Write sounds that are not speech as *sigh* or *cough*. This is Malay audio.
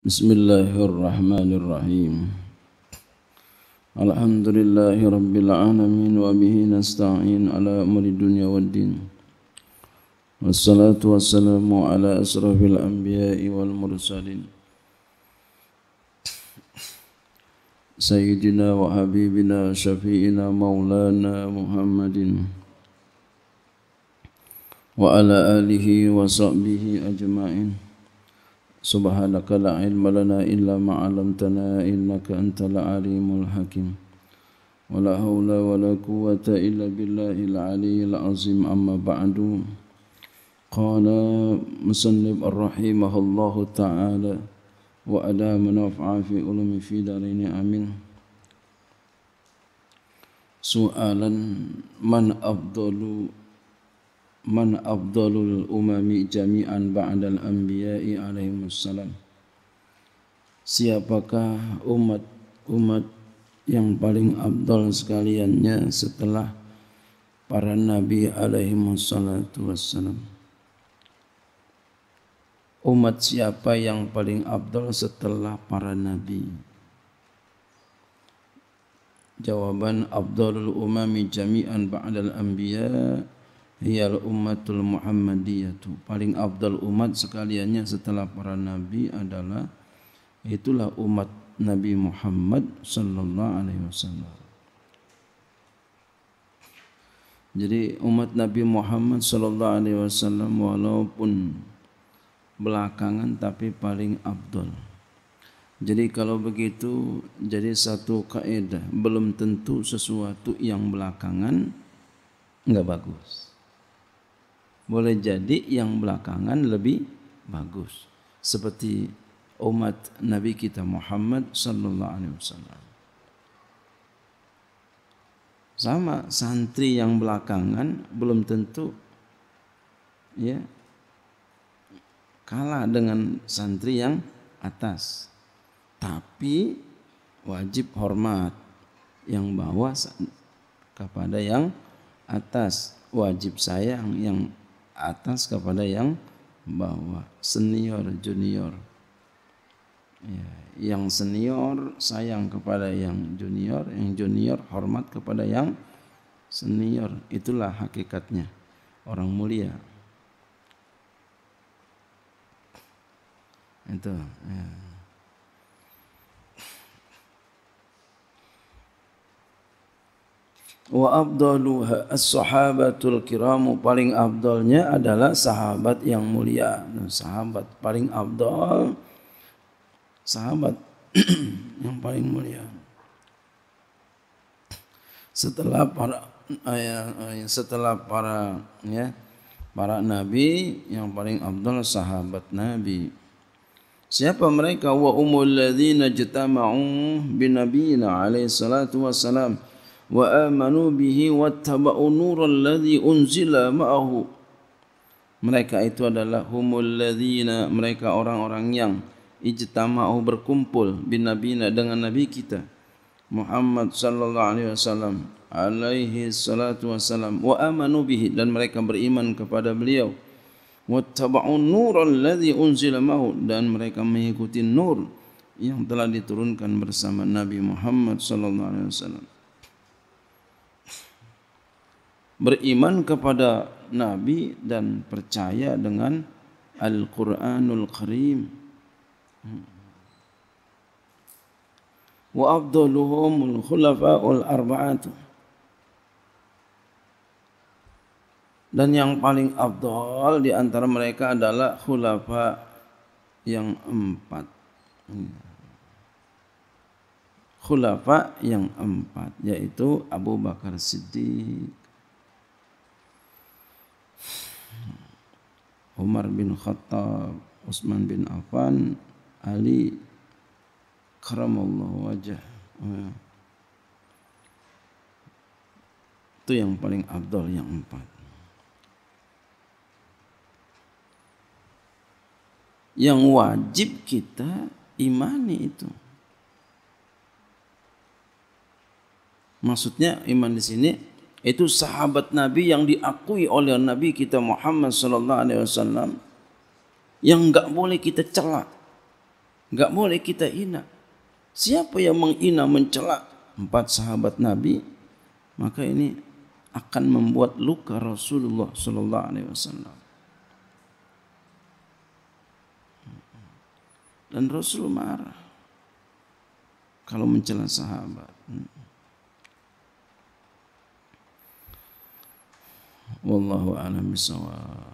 Bismillahirrahmanirrahim. Alhamdulillahi Rabbil Alamin wa bihi nasta'in ala umri dunya wa din. Wassalatu wassalamu ala asrafil anbiya'i wal mursalin. Sayyidina wa habibina syafi'ina maulana Muhammadin. Wa ala alihi wa sahbihi ajma'in. Wa ala alihi wa sahbihi ajma'in. Subhanaka la ilma lana illa ma'alamtana innaka anta la'alimul hakim Wa la hawla wa la quwata illa billahi al-aliyyil azim amma ba'du Qala musannib ar-rahimahallahu ta'ala Wa ala manaf'a fi ulumi fi darini amin Soalan man afdalu Man أفضل الأمم Jamian بعد الأنبياء Alaihi السلام siapakah umat umat yang paling abdul sekaliannya setelah para nabi alaihi wassalatu wassalam umat siapa yang paling abdul setelah para nabi jawaban abdulul umami jami'an ba'dal anbiya' hiyal ummatul muhammadiyatu paling afdal umat sekaliannya setelah para nabi adalah itulah umat Nabi Muhammad sallallahu alaihi wasallam. Jadi umat Nabi Muhammad sallallahu alaihi wasallam walaupun belakangan tapi paling abdul. Jadi kalau begitu jadi satu kaidah belum tentu sesuatu yang belakangan enggak bagus boleh jadi yang belakangan lebih bagus seperti umat Nabi kita Muhammad sallallahu alaihi wasallam. Sama santri yang belakangan belum tentu ya kalah dengan santri yang atas. Tapi wajib hormat yang bawah kepada yang atas. Wajib sayang yang atas kepada yang bawah, senior, junior. Ya, yang senior sayang kepada yang junior, yang junior hormat kepada yang senior. Itulah hakikatnya orang mulia. Itu. Ya. wa abdaluha as-sahabatul kiramu paling abdolnya adalah sahabat yang mulia sahabat paling abdol sahabat *clears throat* yang paling mulia setelah para eh, eh, setelah para ya para nabi yang paling abdul sahabat nabi siapa mereka wa umul ladzina jatama'u binabiyina alaihi salatu wassalam Wa amanu bihi, wa واتبعوا نور ladhi unzila maahu. mereka itu adalah humul ladzina mereka orang-orang yang ijtama'u berkumpul bin nabina dengan nabi kita Muhammad sallallahu alaihi wasallam alaihi salatu wasallam wa amanu bihi dan mereka beriman kepada beliau Wa wattaba'u nurul ladhi unzila maahu dan mereka mengikuti nur yang telah diturunkan bersama Nabi Muhammad sallallahu alaihi wasallam beriman kepada nabi dan percaya dengan Al-Qur'anul Karim. Wa Abduluhumul khulafaul arba'at. Dan yang paling Abdul di antara mereka adalah khulafa yang empat. Khulafa yang empat yaitu Abu Bakar Siddiq, Umar bin Khattab, Utsman bin Affan, Ali karamallahu wajah. Ya. Itu yang paling abdul yang empat. Yang wajib kita imani itu. Maksudnya iman di sini itu sahabat Nabi yang diakui oleh Nabi kita Muhammad sallallahu alaihi wasallam yang enggak boleh kita cela. Enggak boleh kita hina. Siapa yang menghina mencela empat sahabat Nabi, maka ini akan membuat luka Rasulullah sallallahu alaihi wasallam. Dan Rasul marah kalau mencela sahabat. Hmm. والله أعلم بالصواب